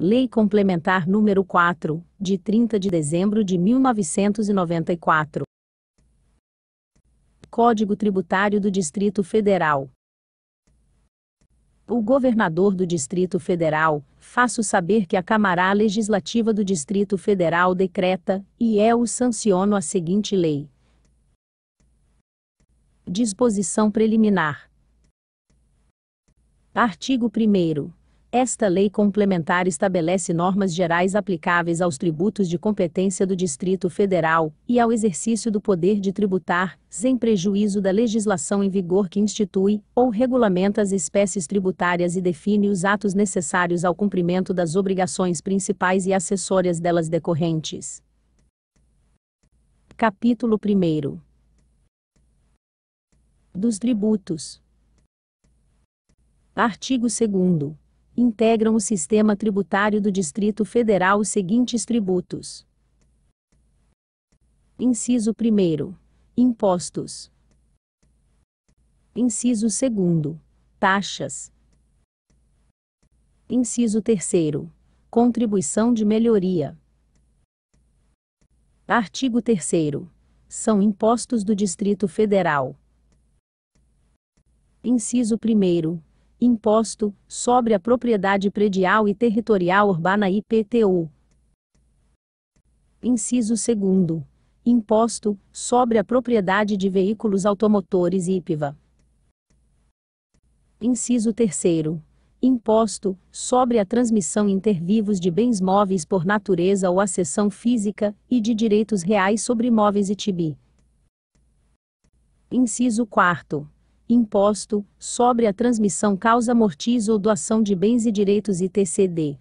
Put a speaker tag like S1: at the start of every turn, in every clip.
S1: Lei Complementar número 4, de 30 de dezembro de 1994. Código Tributário do Distrito Federal. O governador do Distrito Federal, faço saber que a Câmara Legislativa do Distrito Federal decreta, e eu é sanciono a seguinte lei. Disposição preliminar. Artigo 1 esta lei complementar estabelece normas gerais aplicáveis aos tributos de competência do Distrito Federal e ao exercício do poder de tributar, sem prejuízo da legislação em vigor que institui ou regulamenta as espécies tributárias e define os atos necessários ao cumprimento das obrigações principais e acessórias delas decorrentes. Capítulo 1 Dos tributos. Artigo 2 integram o sistema tributário do Distrito Federal os seguintes tributos: Inciso 1. Impostos. Inciso 2. Taxas. Inciso 3. Contribuição de melhoria. Artigo 3. São impostos do Distrito Federal. Inciso 1. Imposto sobre a propriedade predial e territorial urbana IPTU. Inciso 2. Imposto sobre a propriedade de veículos automotores IPVA. Inciso 3. Imposto sobre a transmissão inter vivos de bens móveis por natureza ou acessão física e de direitos reais sobre imóveis e tibi. Inciso 4. Imposto sobre a transmissão causa mortis ou doação de bens e direitos ITCD.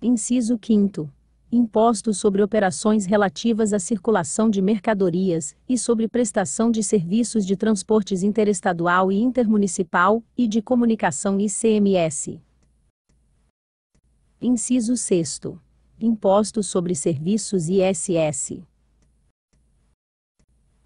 S1: Inciso 5 imposto sobre operações relativas à circulação de mercadorias e sobre prestação de serviços de transportes interestadual e intermunicipal e de comunicação ICMS. Inciso 6. Imposto sobre serviços ISS.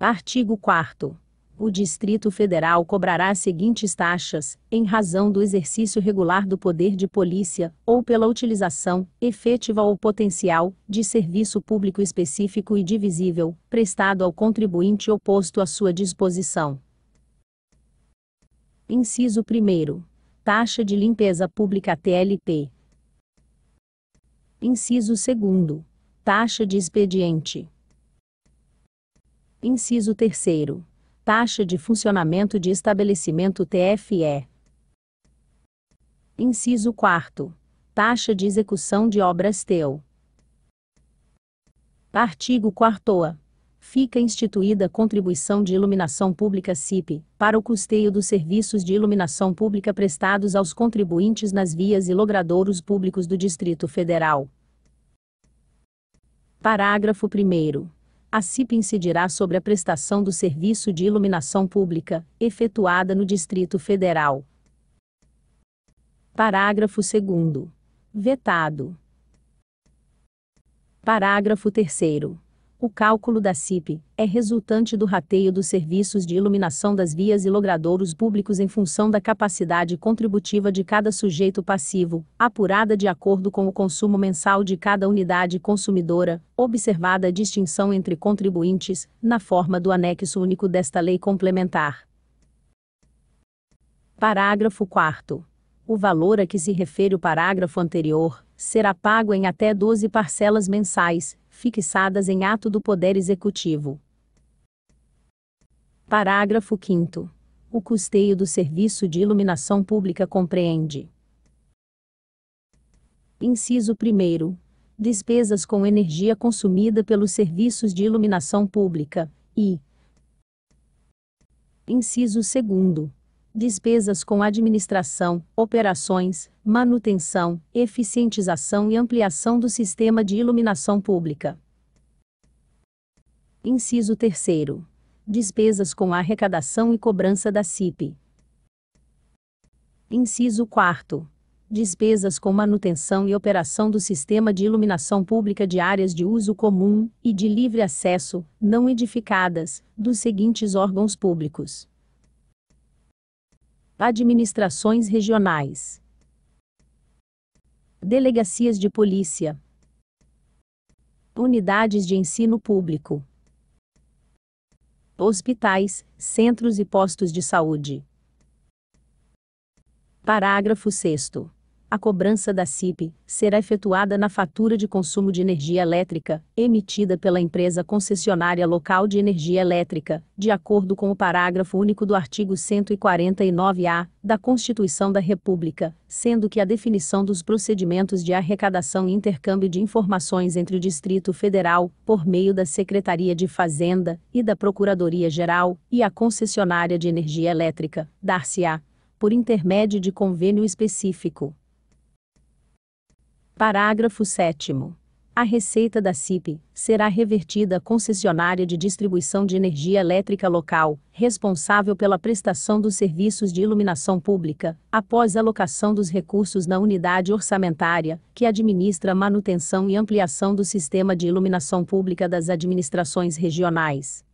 S1: Artigo 4 o Distrito Federal cobrará as seguintes taxas, em razão do exercício regular do poder de polícia, ou pela utilização, efetiva ou potencial, de serviço público específico e divisível, prestado ao contribuinte oposto à sua disposição. Inciso 1. Taxa de limpeza pública TLP. Inciso 2. Taxa de expediente. Inciso 3 Taxa de funcionamento de estabelecimento TFE. Inciso 4. Taxa de execução de obras TEU. Artigo 4 Fica instituída contribuição de iluminação pública CIP para o custeio dos serviços de iluminação pública prestados aos contribuintes nas vias e logradouros públicos do Distrito Federal. Parágrafo 1 a assim CIP incidirá sobre a prestação do serviço de iluminação pública, efetuada no Distrito Federal. Parágrafo 2. Vetado. Parágrafo 3. O cálculo da CIP é resultante do rateio dos serviços de iluminação das vias e logradouros públicos em função da capacidade contributiva de cada sujeito passivo, apurada de acordo com o consumo mensal de cada unidade consumidora, observada a distinção entre contribuintes, na forma do anexo único desta lei complementar. Parágrafo 4 o valor a que se refere o parágrafo anterior será pago em até 12 parcelas mensais, fixadas em ato do Poder Executivo. Parágrafo 5. O custeio do serviço de iluminação pública compreende: Inciso 1. Despesas com energia consumida pelos serviços de iluminação pública, e. Inciso 2 despesas com administração, operações, manutenção, eficientização e ampliação do sistema de iluminação pública. Inciso 3. Despesas com arrecadação e cobrança da CIP. Inciso 4. Despesas com manutenção e operação do sistema de iluminação pública de áreas de uso comum e de livre acesso, não edificadas, dos seguintes órgãos públicos administrações regionais, delegacias de polícia, unidades de ensino público, hospitais, centros e postos de saúde. Parágrafo 6 a cobrança da CIP será efetuada na fatura de consumo de energia elétrica, emitida pela empresa concessionária local de energia elétrica, de acordo com o parágrafo único do artigo 149-A da Constituição da República, sendo que a definição dos procedimentos de arrecadação e intercâmbio de informações entre o Distrito Federal, por meio da Secretaria de Fazenda e da Procuradoria-Geral, e a concessionária de energia elétrica, dar-se-á por intermédio de convênio específico. Parágrafo 7. A receita da CIP será revertida à concessionária de distribuição de energia elétrica local, responsável pela prestação dos serviços de iluminação pública, após alocação dos recursos na unidade orçamentária, que administra a manutenção e ampliação do sistema de iluminação pública das administrações regionais.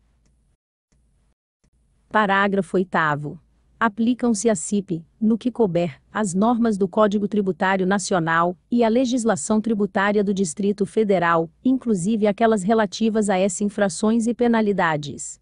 S1: Parágrafo 8 aplicam-se à CIP, no que couber, as normas do Código Tributário Nacional e a legislação tributária do Distrito Federal, inclusive aquelas relativas a essas infrações e penalidades.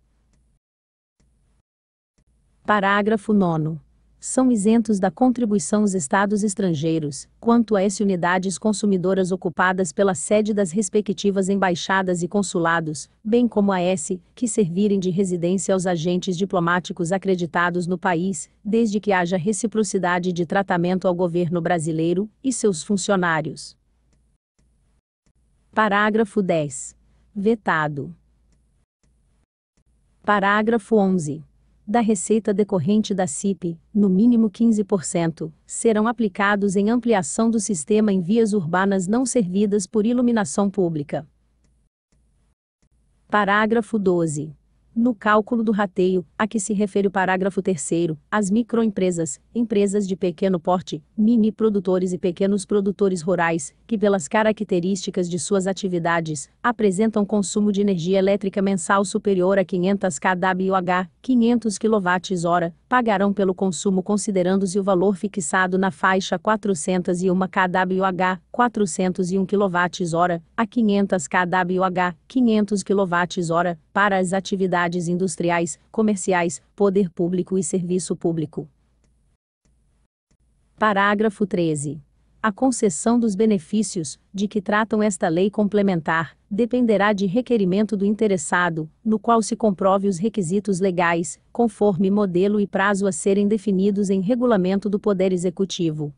S1: Parágrafo 9 são isentos da contribuição os estados estrangeiros, quanto a esse unidades consumidoras ocupadas pela sede das respectivas embaixadas e consulados, bem como a S, que servirem de residência aos agentes diplomáticos acreditados no país, desde que haja reciprocidade de tratamento ao governo brasileiro e seus funcionários. Parágrafo 10. Vetado. Parágrafo 11 da receita decorrente da CIP, no mínimo 15%, serão aplicados em ampliação do sistema em vias urbanas não servidas por iluminação pública. Parágrafo 12. No cálculo do rateio, a que se refere o parágrafo 3, as microempresas, empresas de pequeno porte, mini produtores e pequenos produtores rurais, que pelas características de suas atividades, apresentam consumo de energia elétrica mensal superior a 500 kWh, 500 kWh, pagarão pelo consumo considerando-se o valor fixado na faixa 401 kWh, 401 kWh, a 500 kWh, 500 kWh, para as atividades industriais, comerciais, poder público e serviço público. Parágrafo 13. A concessão dos benefícios, de que tratam esta lei complementar, dependerá de requerimento do interessado, no qual se comprove os requisitos legais, conforme modelo e prazo a serem definidos em regulamento do Poder Executivo.